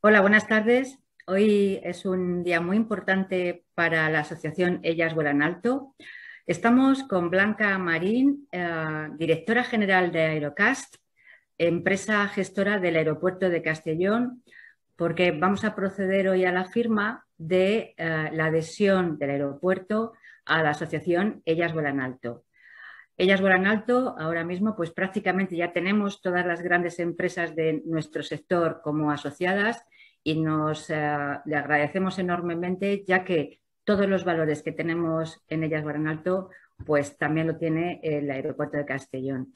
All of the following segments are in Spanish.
Hola, buenas tardes. Hoy es un día muy importante para la asociación Ellas Vuelan Alto. Estamos con Blanca Marín, eh, directora general de Aerocast, empresa gestora del aeropuerto de Castellón, porque vamos a proceder hoy a la firma de eh, la adhesión del aeropuerto a la asociación Ellas Vuelan Alto. Ellas vuelan alto, ahora mismo pues prácticamente ya tenemos todas las grandes empresas de nuestro sector como asociadas y nos eh, le agradecemos enormemente ya que todos los valores que tenemos en ellas vuelan alto pues también lo tiene el aeropuerto de Castellón.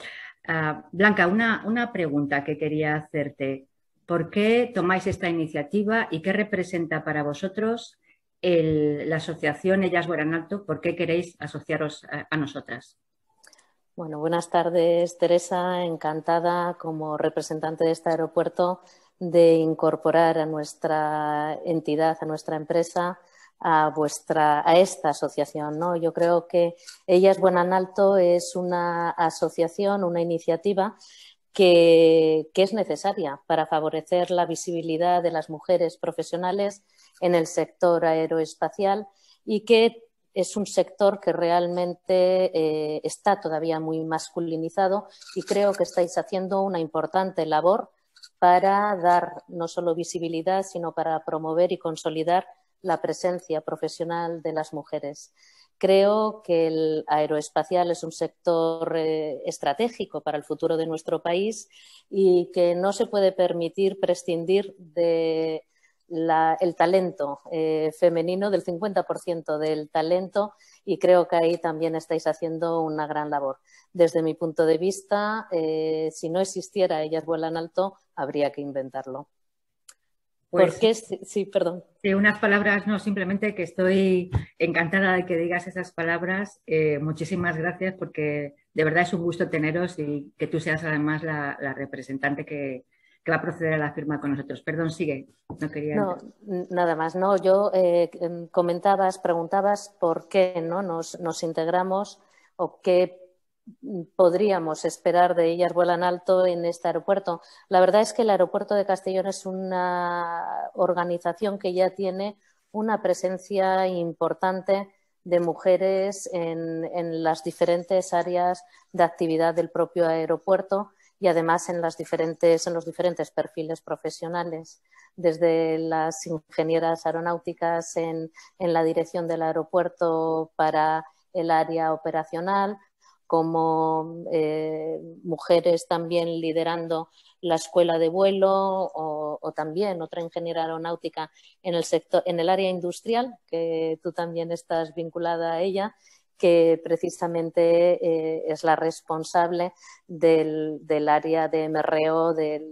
Ah, Blanca, una, pregunta que quería hacerte. ¿Por qué tomáis esta iniciativa y qué representa para vosotros la asociación Ellas vuelan Alto? ¿Por qué queréis asociaros a nosotras? Bueno, buenas tardes, Teresa. Encantada como representante de este aeropuerto de incorporar a nuestra entidad, a nuestra empresa, a vuestra, a esta asociación. ¿no? Yo creo que Ellas Buenan Alto es una asociación, una iniciativa que, que es necesaria para favorecer la visibilidad de las mujeres profesionales en el sector aeroespacial y que es un sector que realmente eh, está todavía muy masculinizado y creo que estáis haciendo una importante labor para dar no solo visibilidad, sino para promover y consolidar la presencia profesional de las mujeres. Creo que el aeroespacial es un sector eh, estratégico para el futuro de nuestro país y que no se puede permitir prescindir de el talento eh, femenino, del 50% del talento, y creo que ahí también estáis haciendo una gran labor. Desde mi punto de vista, eh, si no existiera Ellas Vuelan Alto, habría que inventarlo. Pues, Porque, sí, perdón. Sí, unas palabras, no, simplemente que estoy encantada de que digas esas palabras. Eh, muchísimas gracias porque de verdad es un gusto teneros y que tú seas además la representante que, que va a proceder a la firma con nosotros. Perdón, sigue. No quería. nada más. No, yo eh, em, comentabas, preguntabas por qué no nos, integramos o qué mm, podríamos esperar de ellas vuelan alto en este aeropuerto. La verdad es que el aeropuerto de Castellón es una organización que ya tiene una presencia importante de mujeres en las diferentes áreas de actividad del propio aeropuerto y además en, los diferentes perfiles profesionales, desde las ingenieras aeronáuticas en, la dirección del aeropuerto para el área operacional, como eh, mujeres también liderando la escuela de vuelo o, o, también otra ingeniera aeronáutica en el sector en el área industrial que tú también estás vinculada a ella que precisamente eh, es la responsable del, área de MRO e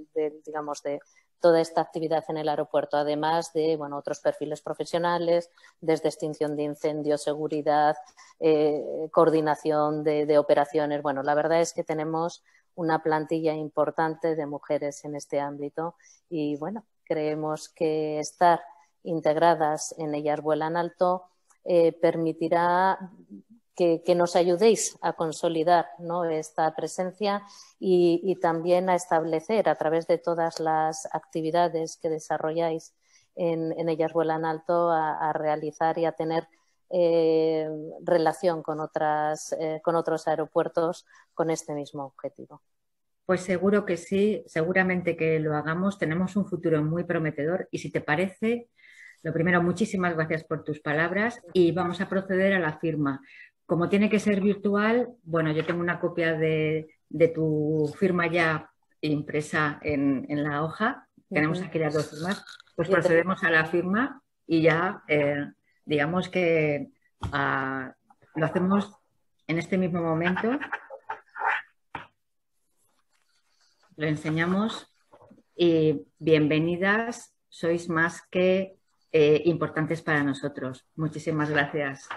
digamos, de toda esta actividad en el aeropuerto, además de bueno, otros perfiles profesionales, desde extinción de incendios, seguridad, eh, coordinación de, operaciones. Bueno, la verdad es que tenemos una plantilla importante de mujeres en este ámbito y bueno, creemos que estar integradas en ellas vuelan alto eh, permitirá que, nos ayudéis a consolidar esta presencia y, también a establecer a través de todas las actividades que desarrolláis en, Ellas Vuelan Alto a, realizar y a tener eh, relación eh, con otros aeropuertos con este mismo objetivo. Pues seguro que sí, seguramente que lo hagamos. Tenemos un futuro muy prometedor y si te parece, lo primero, muchísimas gracias por tus palabras y vamos a proceder a la firma. Como tiene que ser virtual, bueno, yo tengo una copia de, tu firma ya impresa en, la hoja, tenemos aquí las dos firmas, pues procedemos a la firma y ya eh, digamos que ah, lo hacemos en este mismo momento. Lo enseñamos y bienvenidas, sois más que eh, importantes para nosotros. Muchísimas gracias.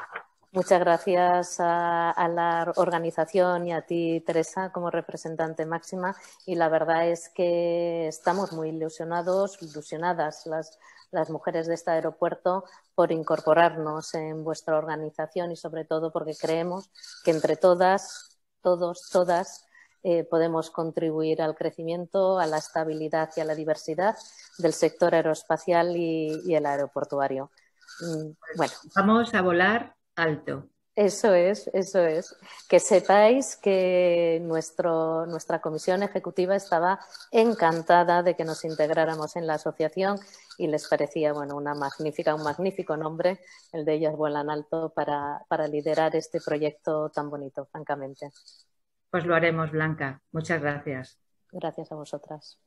Muchas gracias a, la organización y a ti, Teresa, como representante máxima. Y la verdad es que estamos muy ilusionados, ilusionadas las, las mujeres de este aeropuerto por incorporarnos en vuestra organización y sobre todo porque creemos que entre todas, todos, todas, eh, podemos contribuir al crecimiento, a la estabilidad y a la diversidad del sector aeroespacial y el aeroportuario. Mm, bueno. Vamos a volar alto. Eso es, eso es. Que sepáis que nuestro, nuestra comisión ejecutiva estaba encantada de que nos integráramos en la asociación y les parecía bueno, una magnífica, un magnífico nombre, el de Ellas Vuelan Alto, para liderar este proyecto tan bonito, francamente. Pues lo haremos, Blanca. Muchas gracias. Gracias a vosotras.